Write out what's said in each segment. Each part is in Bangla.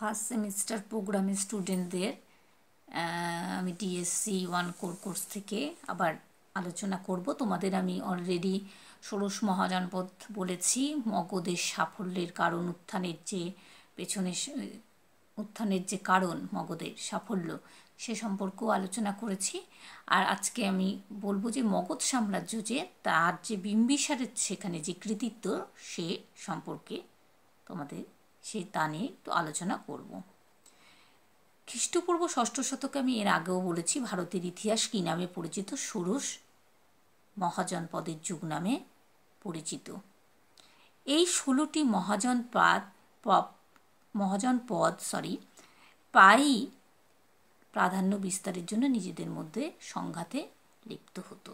ফার্স্ট সেমিস্টার প্রোগ্রামের স্টুডেন্টদের আমি ডিএসসি ওয়ান কোর কোর্স থেকে আবার আলোচনা করব তোমাদের আমি অলরেডি ষোড়শ মহাজনপথ বলেছি মগধের সাফল্যের কারণ উত্থানের যে পেছনে উত্থানের যে কারণ মগধের সাফল্য সে সম্পর্কেও আলোচনা করেছি আর আজকে আমি বলবো যে মগধ সাম্রাজ্য যে তার যে বিম্বিসারের সেখানে যে কৃতিত্ব সে সম্পর্কে তোমাদের সে তা নিয়ে একটু আলোচনা করব খ্রিস্টপূর্ব ষষ্ঠ শতকে আমি এর আগেও বলেছি ভারতের ইতিহাস কী নামে পরিচিত ষোড়শ মহাজনপদের যুগ নামে পরিচিত এই ষোলোটি মহাজন পাদ মহাজন পদ সরি প্রায়ই প্রাধান্য বিস্তারের জন্য নিজেদের মধ্যে সংঘাতে লিপ্ত হতো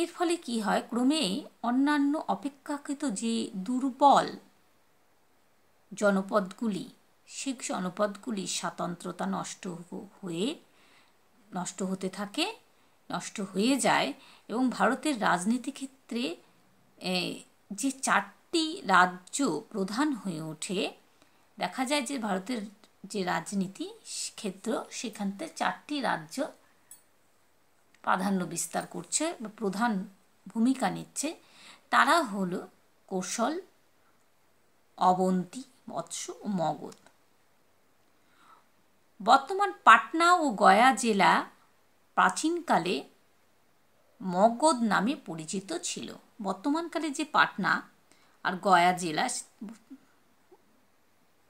এর ফলে কি হয় ক্রমেই অন্যান্য অপেক্ষাকৃত যে দুর্বল জনপদগুলি সেই জনপদগুলির স্বাতন্ত্রতা নষ্ট হয়ে নষ্ট হতে থাকে নষ্ট হয়ে যায় এবং ভারতের রাজনীতি ক্ষেত্রে যে চারটি রাজ্য প্রধান হয়ে ওঠে দেখা যায় যে ভারতের যে রাজনীতি ক্ষেত্র সেখানতে চারটি রাজ্য প্রাধান্য বিস্তার করছে বা প্রধান ভূমিকা নিচ্ছে তারা হলো কৌশল অবন্তী মৎস্য ও মগধ বর্তমান পাটনা ও গয়া জেলা প্রাচীনকালে মগধ নামে পরিচিত ছিল বর্তমানকালে যে পাটনা আর গয়া জেলা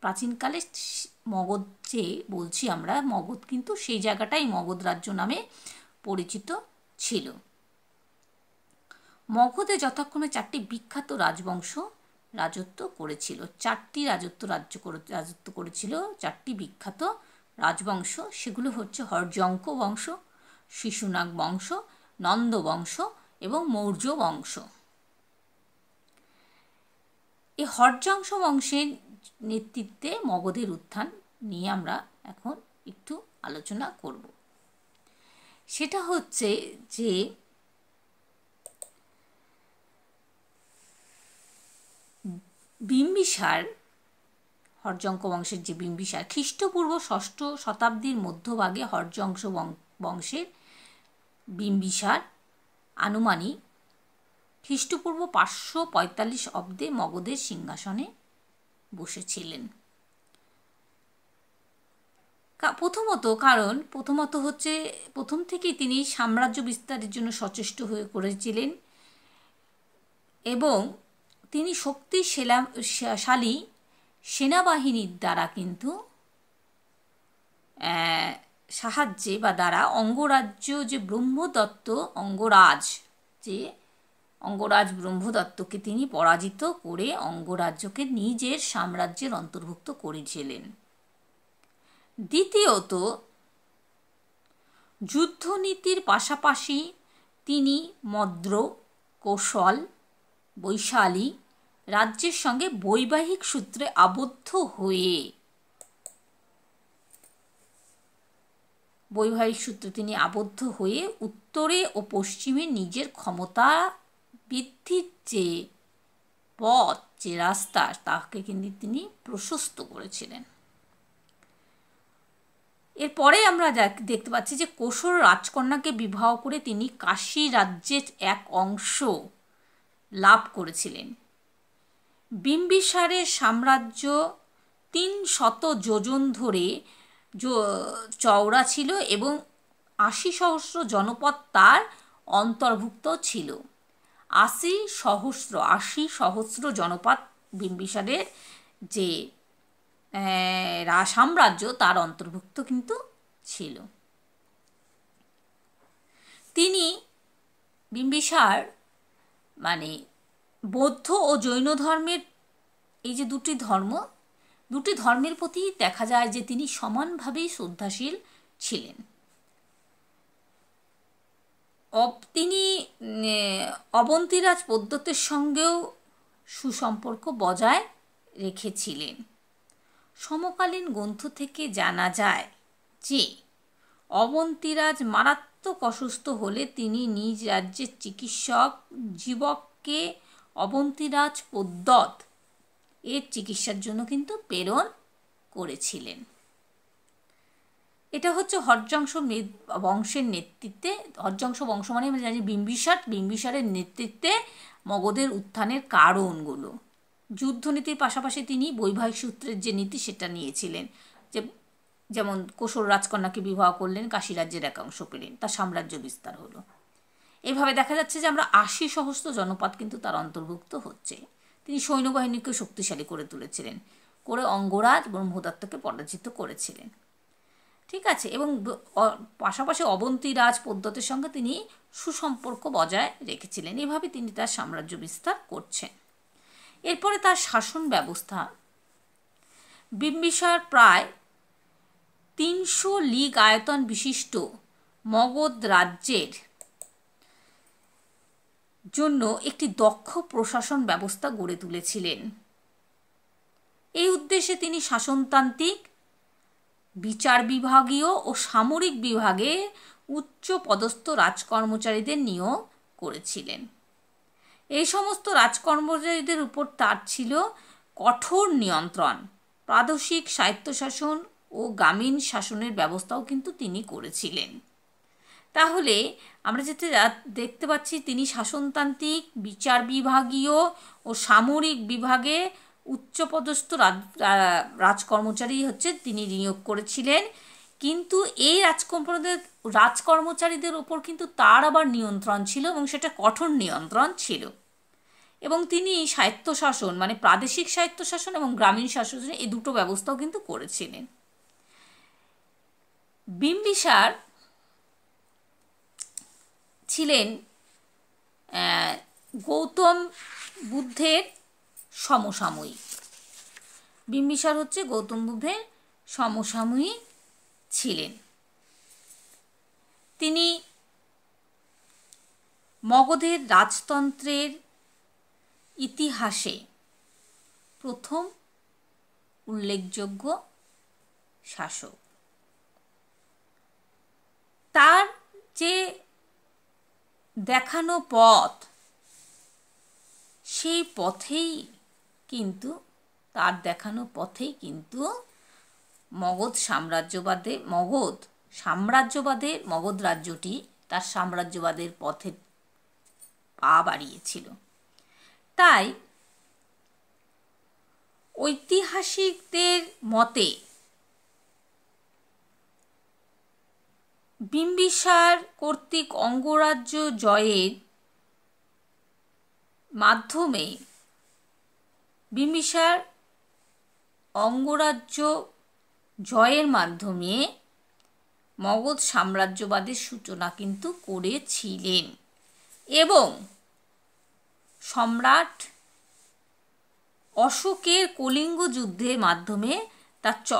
প্রাচীনকালে মগধ যে বলছি আমরা মগধ কিন্তু সেই জায়গাটাই মগধ রাজ্য নামে পরিচিত ছিল মগধে যথাক্রমে চারটি বিখ্যাত রাজবংশ রাজত্ব করেছিল চারটি রাজত্ব রাজ্য রাজত্ব করেছিল চারটি বিখ্যাত রাজবংশ সেগুলো হচ্ছে হরজঙ্ক বংশ শিশুনাগ বংশ নন্দ বংশ এবং মৌর্য বংশ এই হরজংশ বংশের নেতৃত্বে মগধের উত্থান নিয়ে আমরা এখন একটু আলোচনা করবো সেটা হচ্ছে যে বিম্বিসার হরজঙ্ক বংশের যে বিম্বিসার খ্রিস্টপূর্ব ষষ্ঠ শতাব্দীর মধ্যভাগে হরজংশ বংশের বিম্বিসার আনুমানিক খ্রিস্টপূর্ব পাঁচশো পঁয়তাল্লিশ অব্দে মগধের সিংহাসনে বসেছিলেন প্রথমত কারণ প্রথমত হচ্ছে প্রথম থেকেই তিনি সাম্রাজ্য বিস্তারের জন্য সচেষ্ট হয়ে করেছিলেন এবং তিনি শক্তি শালী সেনাবাহিনীর দ্বারা কিন্তু সাহায্যে বা দ্বারা অঙ্গরাজ্য যে ব্রহ্মদত্ত অঙ্গরাজ যে অঙ্গরাজ ব্রহ্মদত্তকে তিনি পরাজিত করে অঙ্গরাজ্যকে নিজের সাম্রাজ্যের অন্তর্ভুক্ত করেছিলেন দ্বিতীয়ত যুদ্ধনীতির পাশাপাশি তিনি মদ্র কৌশল বৈশালী রাজ্যের সঙ্গে বৈবাহিক সূত্রে আবদ্ধ হয়ে বৈবাহিক সূত্রে তিনি আবদ্ধ হয়ে উত্তরে ও পশ্চিমে নিজের ক্ষমতা বৃদ্ধির যে পথ যে রাস্তা তাকে কিন্তু তিনি প্রশস্ত করেছিলেন এরপরে আমরা দেখতে পাচ্ছি যে কোশর রাজকন্যাকে বিবাহ করে তিনি কাশী রাজ্যের এক অংশ লাভ করেছিলেন বিম্বিসারের সাম্রাজ্য তিন শত যোজন ধরে চওড়া ছিল এবং আশি সহস্র জনপদ তার অন্তর্ভুক্ত ছিল আশি সহস্র আশি সহস্র জনপদ বিম্বিসারের যে হ্যাঁ, সাম্রাজ্য তার অন্তর্ভুক্ত কিন্তু ছিল তিনি বিম্বিসার মানে বৌদ্ধ ও জৈন ধর্মের এই যে দুটি ধর্ম দুটি ধর্মের প্রতি দেখা যায় যে তিনি সমানভাবেই শ্রদ্ধাশীল ছিলেন তিনি অবন্তিরাজ পদ্ধতির সঙ্গেও সুসম্পর্ক বজায় রেখেছিলেন সমকালীন গ্রন্থ থেকে জানা যায় যে অবন্তীরাজ মারাত্মক অসুস্থ হলে তিনি নিজ রাজ্যের চিকিৎসক জীবককে অবন্তীরাজ পদ্মত এর চিকিৎসার জন্য কিন্তু প্রেরণ করেছিলেন এটা হচ্ছে হরযংশ বংশের নেতৃত্বে হরযংশ বংশ মানে জানি বিম্বিসার বিম্বিসারের নেতৃত্বে মগধের উত্থানের কারণগুলো যুদ্ধনীতির পাশাপাশি তিনি বৈবাহিক সূত্রের যে নীতি সেটা নিয়েছিলেন যে যেমন কোশল রাজকন্যাকে বিবাহ করলেন কাশী রাজ্যের একাংশ পেলেন তার সাম্রাজ্য বিস্তার হলো এভাবে দেখা যাচ্ছে যে আমরা আশি সহস্ত জনপদ কিন্তু তার অন্তর্ভুক্ত হচ্ছে তিনি সৈন্যবাহিনীকে শক্তিশালী করে তুলেছিলেন করে অঙ্গরাজ ব্রহ্মদত্তকে পরাজিত করেছিলেন ঠিক আছে এবং পাশাপাশি অবন্তী রাজ পদ্ধতির সঙ্গে তিনি সুসম্পর্ক বজায় রেখেছিলেন এভাবে তিনি তার সাম্রাজ্য বিস্তার করছেন এরপরে তার শাসন ব্যবস্থা বিম্বিসার প্রায় তিনশো লিগ আয়তন বিশিষ্ট মগধ রাজ্যের জন্য একটি দক্ষ প্রশাসন ব্যবস্থা গড়ে তুলেছিলেন এই উদ্দেশ্যে তিনি শাসনতান্ত্রিক বিচার বিভাগীয় ও সামরিক বিভাগে উচ্চ পদস্থ রাজকর্মচারীদের নিয়োগ করেছিলেন এই সমস্ত রাজকর্মচারীদের উপর তার ছিল কঠোর নিয়ন্ত্রণ প্রাদেশিক স্বায়ত্তশাসন ও গ্রামীণ শাসনের ব্যবস্থাও কিন্তু তিনি করেছিলেন তাহলে আমরা যেতে দেখতে পাচ্ছি তিনি শাসনতান্ত্রিক বিচার বিভাগীয় ও সামরিক বিভাগে উচ্চপদস্থ রাজকর্মচারী হচ্ছে তিনি নিয়োগ করেছিলেন কিন্তু এই রাজকর্মদের রাজকর্মচারীদের ওপর কিন্তু তার আবার নিয়ন্ত্রণ ছিল এবং সেটা কঠোর নিয়ন্ত্রণ ছিল এবং তিনি স্বায়ত্তশাসন মানে প্রাদেশিক স্বায়ত্তশাসন এবং গ্রামীণ শাসন এই দুটো ব্যবস্থাও কিন্তু করেছিলেন বিম্বিসার ছিলেন গৌতম বুদ্ধের সমসাময়িক বিম্বিসার হচ্ছে গৌতম বুদ্ধের সমসাময়িক ছিলেন তিনি মগধের রাজতন্ত্রের ইতিহাসে প্রথম উল্লেখযোগ্য শাসক তার যে দেখানো পথ সেই পথেই কিন্তু তার দেখানো পথেই কিন্তু মগধ সাম্রাজ্যবাদে মগধ সাম্রাজ্যবাদের মগধ রাজ্যটি তার সাম্রাজ্যবাদের পথে পা বাড়িয়েছিল তাই ঐতিহাসিকদের মতে বিম্বিসার কর্তৃক অঙ্গরাজ্য জয়ের মাধ্যমে বিম্বিসার অঙ্গরাজ্য জয়ের মাধ্যমে মগধ সাম্রাজ্যবাদের সূচনা কিন্তু করেছিলেন এবং সম্রাট অশোকের কলিঙ্গ যুদ্ধের মাধ্যমে তার চ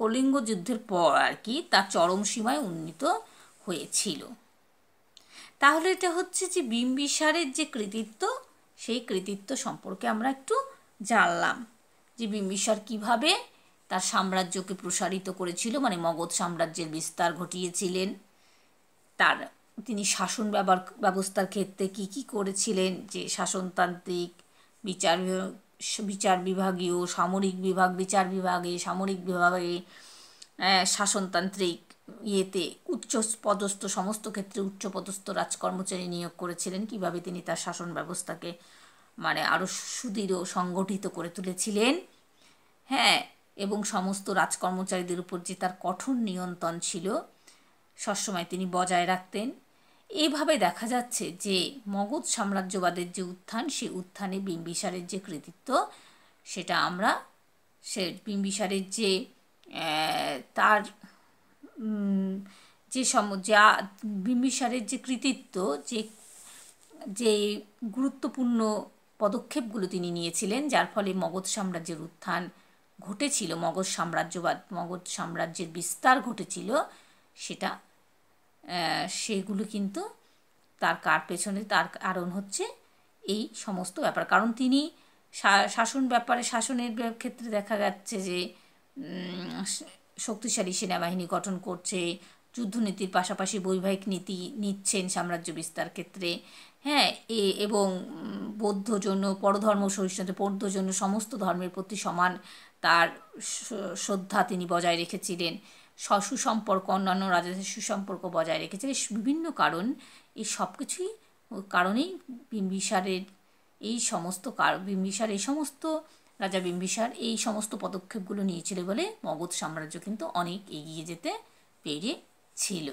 কলিঙ্গ যুদ্ধের পর আর কি তার চরম সীমায় উন্নীত হয়েছিল তাহলে এটা হচ্ছে যে বিম্বিসারের যে কৃতিত্ব সেই কৃতিত্ব সম্পর্কে আমরা একটু জানলাম যে বিম্বিসার কিভাবে তার সাম্রাজ্যকে প্রসারিত করেছিল মানে মগধ সাম্রাজ্যের বিস্তার ঘটিয়েছিলেন তার তিনি শাসন ব্যবহার ব্যবস্থার ক্ষেত্রে কি কি করেছিলেন যে শাসনতান্ত্রিক বিচার বিচার বিভাগীয় সামরিক বিভাগ বিচার বিভাগে সামরিক বিভাগে শাসনতান্ত্রিক ইয়েতে উচ্চ পদস্থ সমস্ত ক্ষেত্রে উচ্চ পদস্থ রাজকর্মচারী নিয়োগ করেছিলেন কিভাবে তিনি তার শাসন ব্যবস্থাকে মানে আরও সুদৃঢ় সংগঠিত করে তুলেছিলেন হ্যাঁ এবং সমস্ত রাজকর্মচারীদের উপর যে তার কঠোর নিয়ন্ত্রণ ছিল সবসময় তিনি বজায় রাখতেন এভাবে দেখা যাচ্ছে যে মগধ সাম্রাজ্যবাদের যে উত্থান সেই উত্থানে বিম্বিসারের যে কৃতিত্ব সেটা আমরা সে বিম্বিসারের যে তার যে সম যা বিম্বিসারের যে কৃতিত্ব যে যে গুরুত্বপূর্ণ পদক্ষেপগুলো তিনি নিয়েছিলেন যার ফলে মগধ সাম্রাজ্যের উত্থান ঘটেছিল মগধ সাম্রাজ্যবাদ মগধ সাম্রাজ্যের বিস্তার ঘটেছিল সেটা সেগুলো কিন্তু তার কার পেছনে তার কারণ হচ্ছে এই সমস্ত ব্যাপার কারণ তিনি শাসন ব্যাপারে শাসনের ক্ষেত্রে দেখা যাচ্ছে যে শক্তিশালী সেনাবাহিনী গঠন করছে যুদ্ধনীতির পাশাপাশি বৈবাহিক নীতি নিচ্ছেন সাম্রাজ্য বিস্তার ক্ষেত্রে হ্যাঁ এ এবং বৌদ্ধ জন্য পরধর্ম সহিষ্ণুতা বৌদ্ধ জন্য সমস্ত ধর্মের প্রতি সমান তার শ্রদ্ধা তিনি বজায় রেখেছিলেন শ্বশু সম্পর্ক অন্যান্য রাজাদের সুসম্পর্ক বজায় রেখেছে বিভিন্ন কারণ এই সব কিছুই কারণেই বিম্বিসারের এই সমস্ত বিম্বিসার এই সমস্ত রাজা বিম্বিসার এই সমস্ত পদক্ষেপগুলো নিয়েছিল বলে মগধ সাম্রাজ্য কিন্তু অনেক এগিয়ে যেতে পেরেছিল